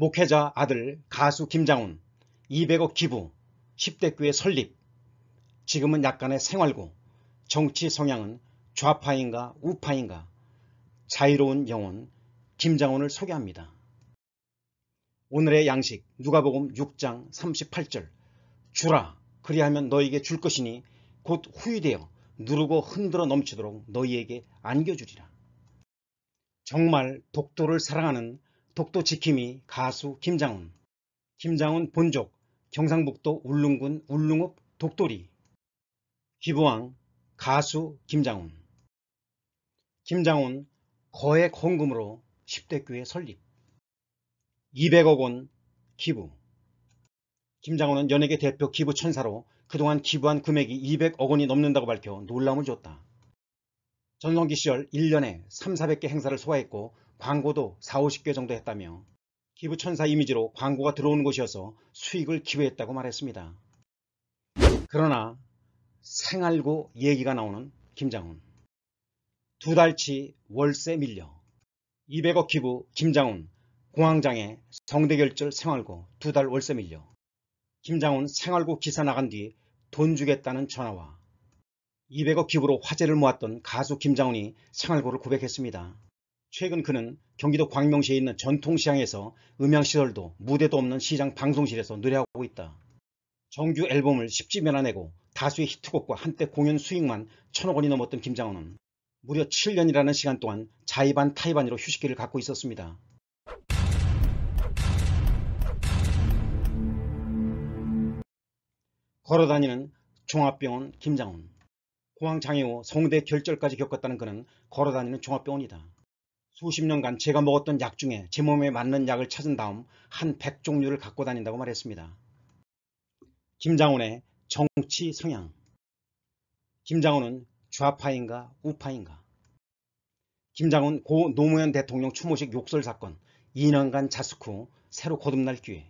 목회자 아들 가수 김장훈 200억 기부 10대 교회 설립 지금은 약간의 생활고 정치 성향은 좌파인가 우파인가 자유로운 영혼 김장훈을 소개합니다. 오늘의 양식 누가복음 6장 38절 주라 그리하면 너에게 줄 것이니 곧 후유되어 누르고 흔들어 넘치도록 너희에게 안겨주리라. 정말 독도를 사랑하는 독도 지킴이 가수 김장훈 김장훈 본족 경상북도 울릉군 울릉읍 독도리 기부왕 가수 김장훈 김장훈 거액 헌금으로 10대 교회 설립 200억원 기부 김장훈은 연예계 대표 기부천사로 그동안 기부한 금액이 200억원이 넘는다고 밝혀 놀라움을 줬다. 전성기 시절 1년에 3,400개 행사를 소화했고 광고도 4,50개 정도 했다며 기부천사 이미지로 광고가 들어오는 곳이어서 수익을 기회했다고 말했습니다. 그러나 생활고 얘기가 나오는 김장훈 두 달치 월세 밀려 200억 기부 김장훈 공황장애 성대결절 생활고 두 달 월세 밀려 김장훈 생활고 기사 나간 뒤 돈 주겠다는 전화와 200억 기부로 화제를 모았던 가수 김장훈이 생활고를 고백했습니다. 최근 그는 경기도 광명시에 있는 전통시장에서 음향시설도 무대도 없는 시장 방송실에서 노래하고 있다. 정규 앨범을 10집이나 내고 다수의 히트곡과 한때 공연 수익만 천억 원이 넘었던 김장훈은 무려 7년이라는 시간 동안 자의반 타의반으로 휴식기를 갖고 있었습니다. 걸어다니는 종합병원 김장훈 공황장애 후 성대 결절까지 겪었다는 그는 걸어다니는 종합병원이다. 수십 년간 제가 먹었던 약 중에 제 몸에 맞는 약을 찾은 다음 한 100종류를 갖고 다닌다고 말했습니다. 김장훈의 정치 성향 김장훈은 좌파인가 우파인가 김장훈 고 노무현 대통령 추모식 욕설 사건 2년간 자숙 후 새로 거듭날 기회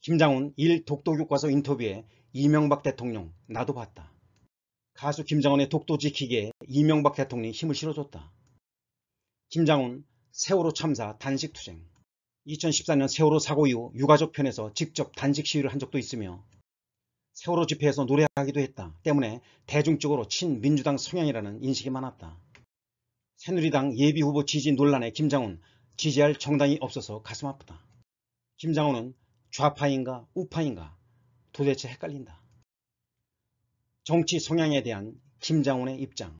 김장훈 1 독도교과서 인터뷰에 이명박 대통령 나도 봤다. 가수 김정훈의 독도 지키기에 이명박 대통령이 힘을 실어줬다. 김장훈 세월호 참사 단식 투쟁 2014년 세월호 사고 이후 유가족 편에서 직접 단식 시위를 한 적도 있으며 세월호 집회에서 노래하기도 했다 때문에 대중적으로 친민주당 성향이라는 인식이 많았다. 새누리당 예비후보 지지 논란에 김장훈 지지할 정당이 없어서 가슴 아프다. 김장훈은 좌파인가 우파인가 도대체 헷갈린다. 정치 성향에 대한 김장훈의 입장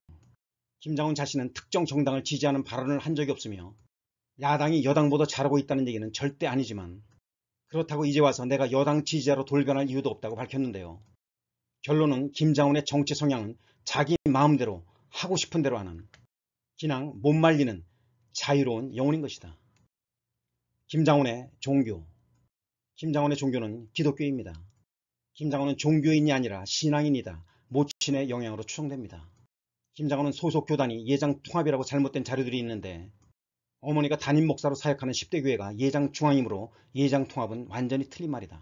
김정은 자신은 특정 정당을 지지하는 발언을 한 적이 없으며 야당이 여당보다 잘하고 있다는 얘기는 절대 아니지만 그렇다고 이제 와서 내가 여당 지지자로 돌변할 이유도 없다고 밝혔는데요. 결론은 김정은의 정치 성향은 자기 마음대로 하고 싶은 대로 하는 그냥 못 말리는 자유로운 영혼인 것이다. 김장훈의 종교 김장훈의 종교는 기독교입니다. 김장훈은 종교인이 아니라 신앙인이다. 모친의 영향으로 추정됩니다. 김장호은 소속 교단이 예장 통합이라고 잘못된 자료들이 있는데 어머니가 담임 목사로 사역하는 10대 교회가 예장 중앙이므로 예장 통합은 완전히 틀린 말이다.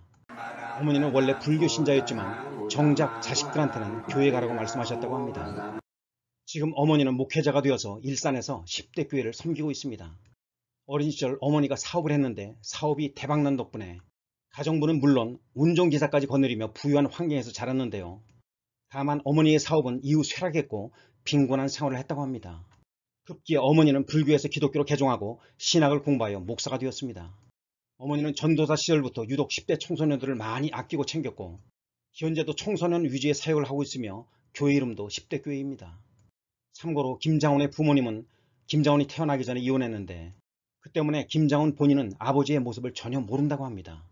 어머니는 원래 불교 신자였지만 정작 자식들한테는 교회 가라고 말씀하셨다고 합니다. 지금 어머니는 목회자가 되어서 일산에서 10대 교회를 섬기고 있습니다. 어린 시절 어머니가 사업을 했는데 사업이 대박난 덕분에 가정부는 물론 운전기사까지 거느리며 부유한 환경에서 자랐는데요. 다만 어머니의 사업은 이후 쇠락했고 빈곤한 생활을 했다고 합니다. 급기에 어머니는 불교에서 기독교로 개종하고 신학을 공부하여 목사가 되었습니다. 어머니는 전도사 시절부터 유독 10대 청소년들을 많이 아끼고 챙겼고 현재도 청소년 위주의 사역을 하고 있으며 교회 이름도 10대 교회입니다. 참고로 김장훈의 부모님은 김장훈이 태어나기 전에 이혼했는데 그 때문에 김장훈 본인은 아버지의 모습을 전혀 모른다고 합니다.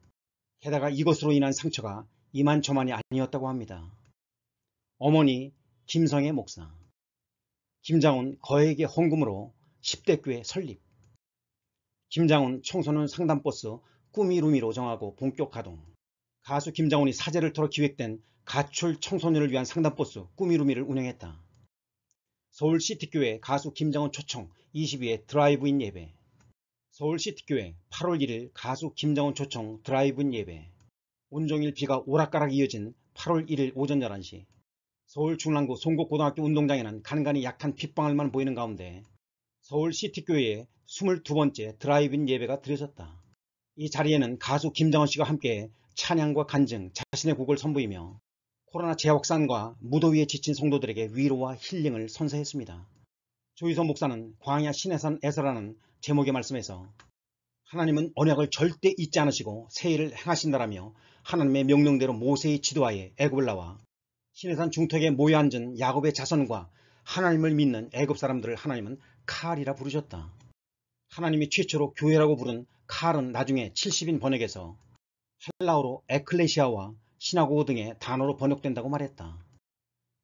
게다가 이것으로 인한 상처가 이만저만이 아니었다고 합니다. 어머니 김성애 목사, 김장훈 거액의 헌금으로 10대 교회 설립, 김장훈 청소년 상담버스 꾸미 루미로 정하고 본격 가동, 가수 김장훈이 사제를 털어 기획된 가출 청소년을 위한 상담버스 꾸미 루미를 운영했다. 서울시티교회 가수 김장훈 초청 22회 드라이브인 예배 서울시티교회 8월 1일 가수 김장훈 초청 드라이브인 예배 온종일 비가 오락가락 이어진 8월 1일 오전 11시 서울 중랑구 송곡고등학교 운동장에는 간간이 약한 핏방울만 보이는 가운데 서울시티교회의 22번째 드라이브 예배가 드려졌다. 이 자리에는 가수 김정은 씨가 함께 찬양과 간증, 자신의 곡을 선보이며 코로나 재확산과 무더위에 지친 성도들에게 위로와 힐링을 선사했습니다. 조희선 목사는 광야 신해산 에서라는 제목의 말씀에서 하나님은 언약을 절대 잊지 않으시고 새일을 행하신다라며 하나님의 명령대로 모세의 지도하에 애굽을 나와 시내산 중턱에 모여 앉은 야곱의 자손과 하나님을 믿는 애굽 사람들을 하나님은 칼이라 부르셨다. 하나님이 최초로 교회라고 부른 칼은 나중에 70인 번역에서 헬라어로 에클레시아와 시나고고 등의 단어로 번역된다고 말했다.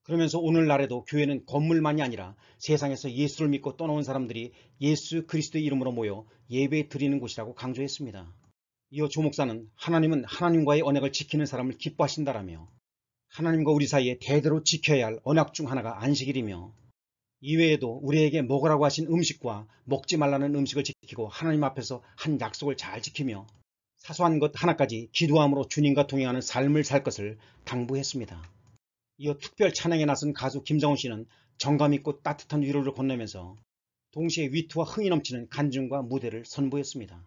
그러면서 오늘날에도 교회는 건물만이 아니라 세상에서 예수를 믿고 떠나온 사람들이 예수 그리스도의 이름으로 모여 예배 드리는 곳이라고 강조했습니다. 이어 조 목사는 하나님은 하나님과의 언약을 지키는 사람을 기뻐하신다라며 하나님과 우리 사이에 대대로 지켜야 할 언약 중 하나가 안식일이며 이외에도 우리에게 먹으라고 하신 음식과 먹지 말라는 음식을 지키고 하나님 앞에서 한 약속을 잘 지키며 사소한 것 하나까지 기도함으로 주님과 동행하는 삶을 살 것을 당부했습니다. 이어 특별 찬양에 나선 가수 김정훈 씨는 정감 있고 따뜻한 위로를 건네면서 동시에 위트와 흥이 넘치는 간증과 무대를 선보였습니다.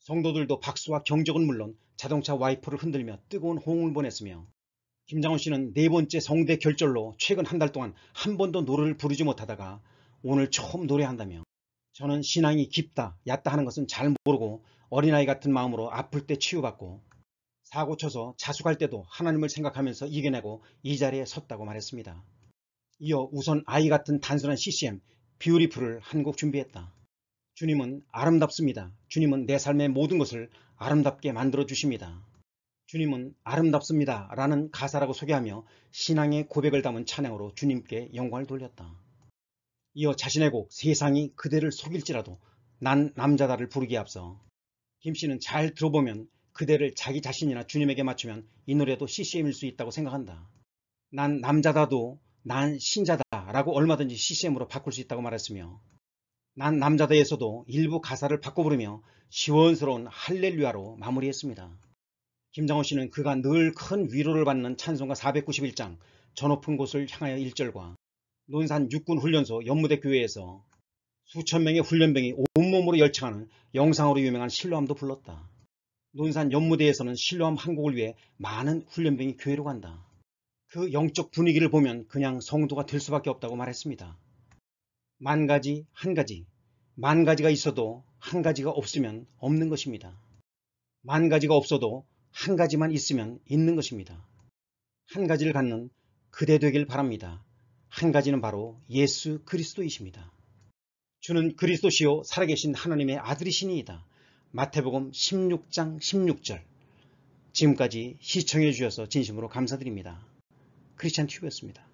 성도들도 박수와 경적은 물론 자동차 와이퍼를 흔들며 뜨거운 호응을 보냈으며 김장훈 씨는 네 번째 성대 결절로 최근 한 달 동안 한 번도 노래를 부르지 못하다가 오늘 처음 노래한다며 저는 신앙이 깊다 얕다 하는 것은 잘 모르고 어린아이 같은 마음으로 아플 때 치유받고 사고 쳐서 자숙할 때도 하나님을 생각하면서 이겨내고 이 자리에 섰다고 말했습니다. 이어 우선 아이 같은 단순한 CCM 비우리풀을 한 곡 준비했다. 주님은 아름답습니다. 주님은 내 삶의 모든 것을 아름답게 만들어 주십니다. 주님은 아름답습니다. 라는 가사라고 소개하며 신앙의 고백을 담은 찬양으로 주님께 영광을 돌렸다. 이어 자신의 곡 세상이 그대를 속일지라도 난 남자다를 부르기에 앞서 김 씨는 잘 들어보면 그대를 자기 자신이나 주님에게 맞추면 이 노래도 CCM일 수 있다고 생각한다. 난 남자다도 난 신자다라고 얼마든지 CCM으로 바꿀 수 있다고 말했으며 난 남자다에서도 일부 가사를 바꿔 부르며 시원스러운 할렐루야로 마무리했습니다. 김장호 씨는 그가 늘 큰 위로를 받는 찬송가 491장 저 높은 곳을 향하여 1절과 논산 육군훈련소 연무대 교회에서 수천 명의 훈련병이 온몸으로 열창하는 영상으로 유명한 실로함도 불렀다. 논산 연무대에서는 실로함 한곡을 위해 많은 훈련병이 교회로 간다. 그 영적 분위기를 보면 그냥 성도가 될 수밖에 없다고 말했습니다. 만 가지 한 가지 만 가지가 있어도 한 가지가 없으면 없는 것입니다. 만 가지가 없어도 한 가지만 있으면 있는 것입니다. 한 가지를 갖는 그대 되길 바랍니다. 한 가지는 바로 예수 그리스도이십니다. 주는 그리스도시요 살아계신 하나님의 아들이시니이다. 마태복음 16장 16절 지금까지 시청해 주셔서 진심으로 감사드립니다. 크리스찬 튜브였습니다.